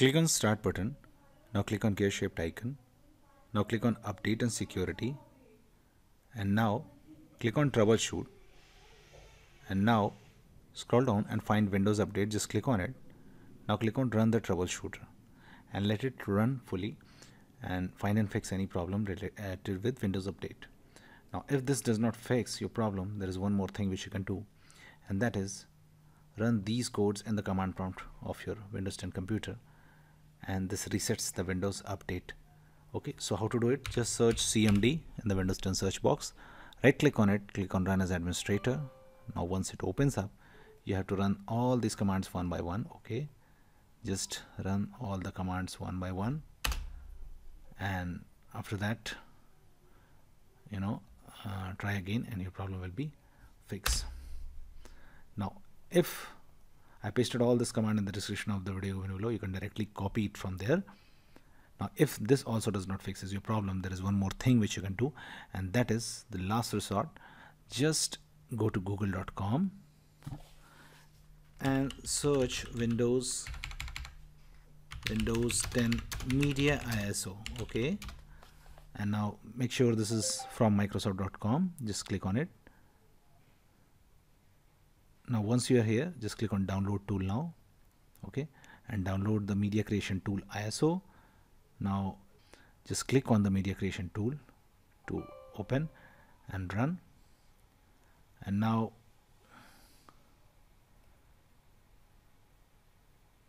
Click on start button. Now click on gear shaped icon. Now click on update and security. And now click on troubleshoot. And now scroll down and find windows update. Just click on it. Now click on run the troubleshooter and let it run fully and find and fix any problem related with windows update. Now if this does not fix your problem, there is one more thing which you can do and that is run these codes in the command prompt of your Windows 10 computer and this resets the Windows update. Okay, so how to do it? Just search CMD in the Windows 10 search box, right click on it, click on run as administrator. Now once it opens up, you have to run all these commands one by one. Okay, just run all the commands one by one. And after that, you know, uh, try again and your problem will be fixed. Now, if I pasted all this command in the description of the video below. You can directly copy it from there. Now, if this also does not fixes your problem, there is one more thing which you can do, and that is the last resort. Just go to google.com and search Windows Windows 10 Media ISO. Okay, and now make sure this is from Microsoft.com. Just click on it now once you are here just click on download tool now okay and download the media creation tool ISO now just click on the media creation tool to open and run and now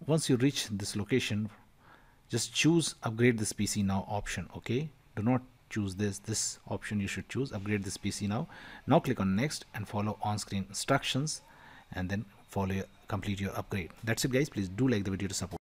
once you reach this location just choose upgrade this PC now option okay do not choose this this option you should choose upgrade this PC now now click on next and follow on-screen instructions and then follow your, complete your upgrade that's it guys please do like the video to support